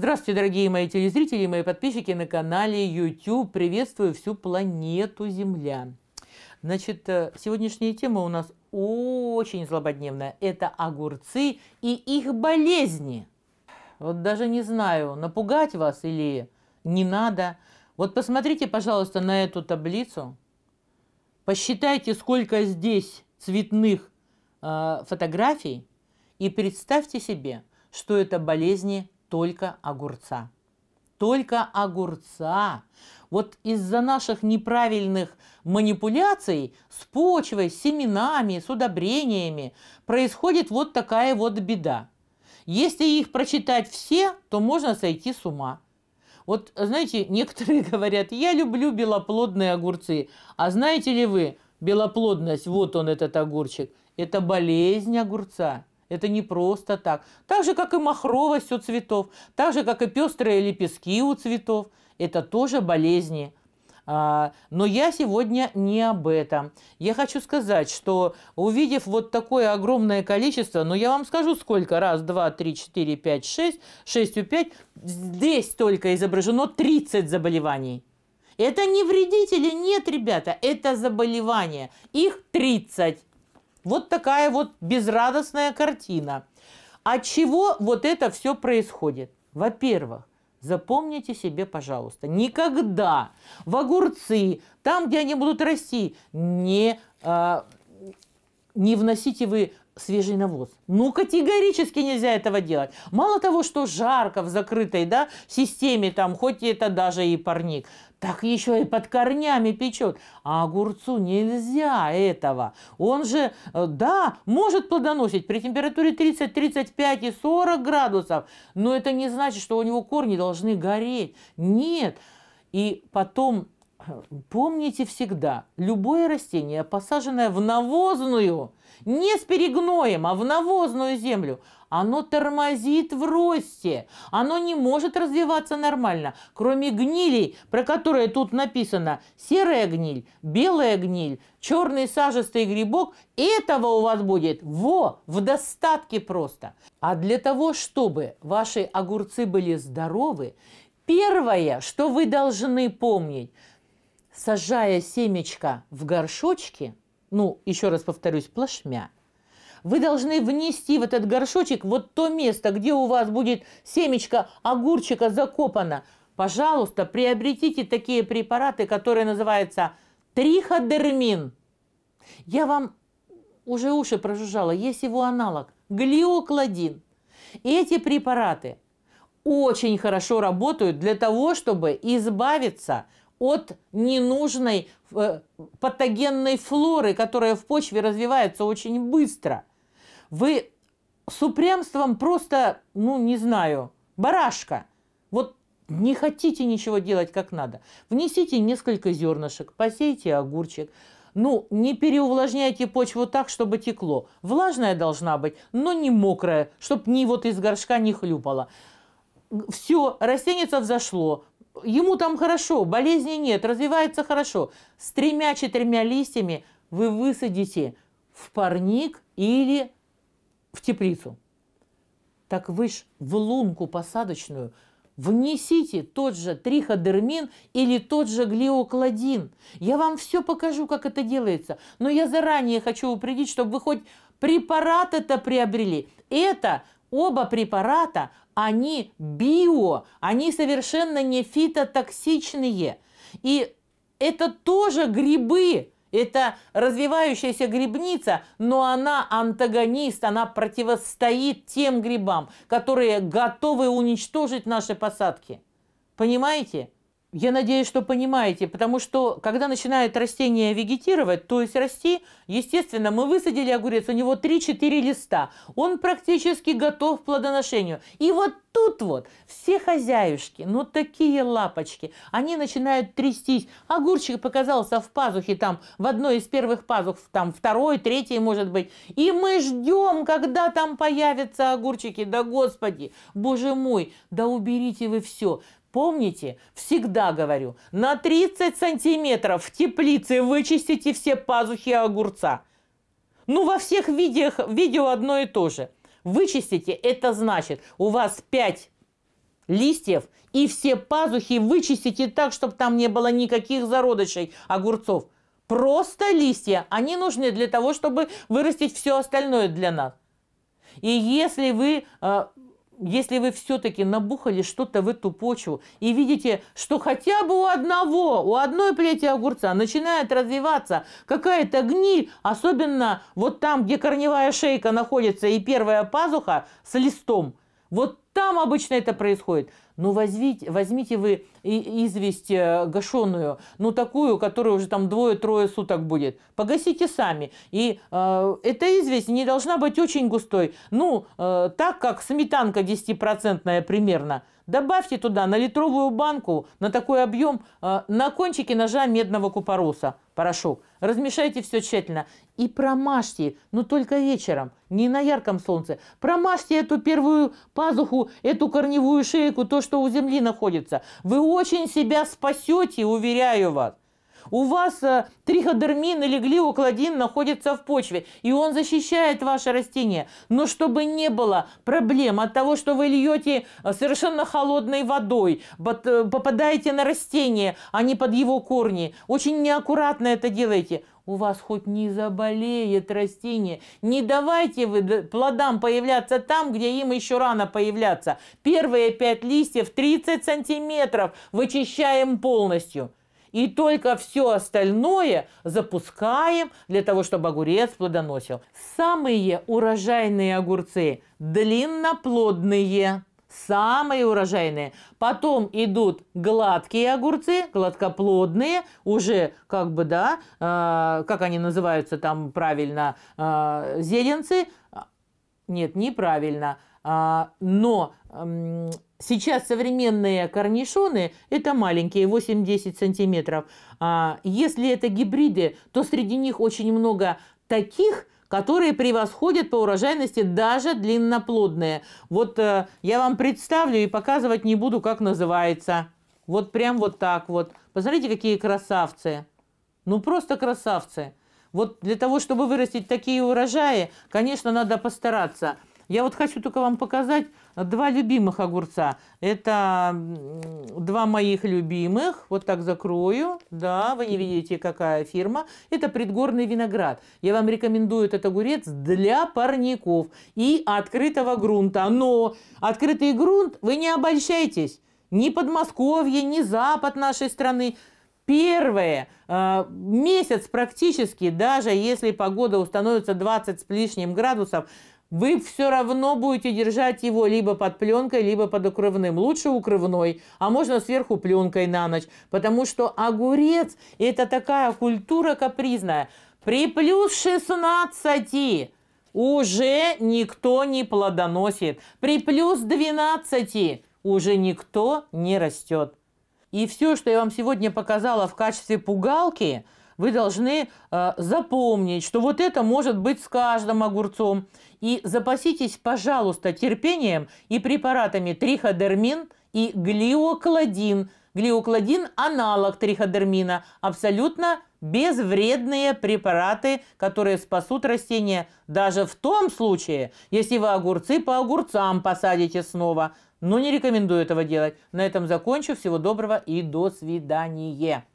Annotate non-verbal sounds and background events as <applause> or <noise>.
Здравствуйте, дорогие мои телезрители и мои подписчики на канале YouTube. Приветствую всю планету Земля. Значит, э, сегодняшняя тема у нас очень злободневная. Это огурцы и их болезни. Вот даже не знаю, напугать вас или не надо. Вот посмотрите, пожалуйста, на эту таблицу. Посчитайте, сколько здесь цветных э, фотографий. И представьте себе, что это болезни только огурца. Только огурца. Вот из-за наших неправильных манипуляций с почвой, с семенами, с удобрениями происходит вот такая вот беда. Если их прочитать все, то можно сойти с ума. Вот, знаете, <laughs> некоторые говорят, я люблю белоплодные огурцы. А знаете ли вы, белоплодность, вот он этот огурчик, это болезнь огурца. Это не просто так. Так же, как и махровость у цветов, так же, как и пестрые лепестки у цветов. Это тоже болезни. А, но я сегодня не об этом. Я хочу сказать, что увидев вот такое огромное количество, но ну, я вам скажу сколько, раз, два, три, четыре, пять, шесть, шесть у пять, здесь только изображено 30 заболеваний. Это не вредители, нет, ребята, это заболевания. Их 30. Вот такая вот безрадостная картина. От а чего вот это все происходит? Во-первых, запомните себе, пожалуйста, никогда в огурцы, там, где они будут расти, не, э, не вносите вы свежий навоз. Ну, категорически нельзя этого делать. Мало того, что жарко в закрытой да, системе, там, хоть это даже и парник, так еще и под корнями печет. А огурцу нельзя этого. Он же, э, да, может плодоносить при температуре 30, 35 и 40 градусов, но это не значит, что у него корни должны гореть. Нет. И потом Помните всегда, любое растение, посаженное в навозную, не с перегноем, а в навозную землю, оно тормозит в росте, оно не может развиваться нормально, кроме гнилей, про которые тут написано серая гниль, белая гниль, черный сажистый грибок, этого у вас будет во, в достатке просто. А для того, чтобы ваши огурцы были здоровы, первое, что вы должны помнить – сажая семечко в горшочке, ну, еще раз повторюсь, плашмя, вы должны внести в этот горшочек вот то место, где у вас будет семечко огурчика закопано. Пожалуйста, приобретите такие препараты, которые называются триходермин. Я вам уже уши прожужжала, есть его аналог – глиокладин. эти препараты очень хорошо работают для того, чтобы избавиться от ненужной э, патогенной флоры, которая в почве развивается очень быстро. Вы с упрямством просто, ну, не знаю, барашка. Вот не хотите ничего делать как надо. Внесите несколько зернышек, посейте огурчик. Ну, не переувлажняйте почву так, чтобы текло. Влажная должна быть, но не мокрая, чтобы ни вот из горшка не хлюпала. Все, растение взошло, ему там хорошо, болезни нет, развивается хорошо. С тремя-четырьмя листьями вы высадите в парник или в теплицу. Так вы ж в лунку посадочную внесите тот же триходермин или тот же глиокладин. Я вам все покажу, как это делается. Но я заранее хочу упредить, чтобы вы хоть препарат это приобрели. Это Оба препарата, они био, они совершенно не фитотоксичные. И это тоже грибы, это развивающаяся грибница, но она антагонист, она противостоит тем грибам, которые готовы уничтожить наши посадки. Понимаете? Я надеюсь, что понимаете, потому что когда начинает растение вегетировать, то есть расти, естественно, мы высадили огурец, у него 3-4 листа, он практически готов к плодоношению. И вот тут вот все хозяюшки, ну такие лапочки, они начинают трястись. Огурчик показался в пазухе там, в одной из первых пазух, там второй, третий, может быть. И мы ждем, когда там появятся огурчики. Да господи, боже мой, да уберите вы все. Помните, всегда говорю, на 30 сантиметров в теплице вычистите все пазухи огурца. Ну, во всех видео, видео одно и то же – Вычистите, это значит, у вас 5 листьев и все пазухи вычистите так, чтобы там не было никаких зародышей огурцов. Просто листья, они нужны для того, чтобы вырастить все остальное для нас. И если вы а, если вы все-таки набухали что-то в эту почву и видите, что хотя бы у одного, у одной плети огурца начинает развиваться какая-то гниль, особенно вот там, где корневая шейка находится и первая пазуха с листом, вот там обычно это происходит – ну, возьмите, возьмите вы известь э, гашеную, ну, такую, которая уже там двое-трое суток будет. Погасите сами. И э, эта известь не должна быть очень густой. Ну, э, так как сметанка 10% примерно. Добавьте туда на литровую банку, на такой объем, э, на кончике ножа медного купороса порошок. Размешайте все тщательно и промажьте, но ну, только вечером, не на ярком солнце. Промажьте эту первую пазуху, эту корневую шейку, то, что что у Земли находится. Вы очень себя спасете, уверяю вас. У вас э, триходермин или глиоклодин находится в почве, и он защищает ваше растение. Но чтобы не было проблем от того, что вы льете э, совершенно холодной водой, э, попадаете на растение, а не под его корни, очень неаккуратно это делаете, у вас хоть не заболеет растение. Не давайте вы плодам появляться там, где им еще рано появляться. Первые пять листьев 30 сантиметров вычищаем полностью. И только все остальное запускаем для того, чтобы огурец плодоносил. Самые урожайные огурцы – длинноплодные самые урожайные. Потом идут гладкие огурцы, гладкоплодные, уже как бы, да, э, как они называются там правильно, э, а, зеденцы. Нет, неправильно. Э, но э, сейчас современные корнишоны – это маленькие, 8-10 сантиметров. Э, если это гибриды, то среди них очень много таких, которые превосходят по урожайности даже длинноплодные. Вот э, я вам представлю и показывать не буду, как называется. Вот прям вот так вот. Посмотрите, какие красавцы. Ну, просто красавцы. Вот для того, чтобы вырастить такие урожаи, конечно, надо постараться – я вот хочу только вам показать два любимых огурца. Это два моих любимых. Вот так закрою. Да, вы не видите, какая фирма. Это предгорный виноград. Я вам рекомендую этот огурец для парников и открытого грунта. Но открытый грунт, вы не обольщайтесь. Ни Подмосковье, ни Запад нашей страны первое э, месяц практически, даже если погода установится 20 с лишним градусов, вы все равно будете держать его либо под пленкой, либо под укрывным. Лучше укрывной, а можно сверху пленкой на ночь, потому что огурец – это такая культура капризная. При плюс 16 уже никто не плодоносит. При плюс 12 уже никто не растет. И все, что я вам сегодня показала в качестве пугалки – вы должны э, запомнить, что вот это может быть с каждым огурцом. И запаситесь, пожалуйста, терпением и препаратами триходермин и глиокладин. Глиокладин – аналог триходермина, абсолютно безвредные препараты, которые спасут растения даже в том случае, если вы огурцы по огурцам посадите снова. Но не рекомендую этого делать. На этом закончу. Всего доброго и до свидания.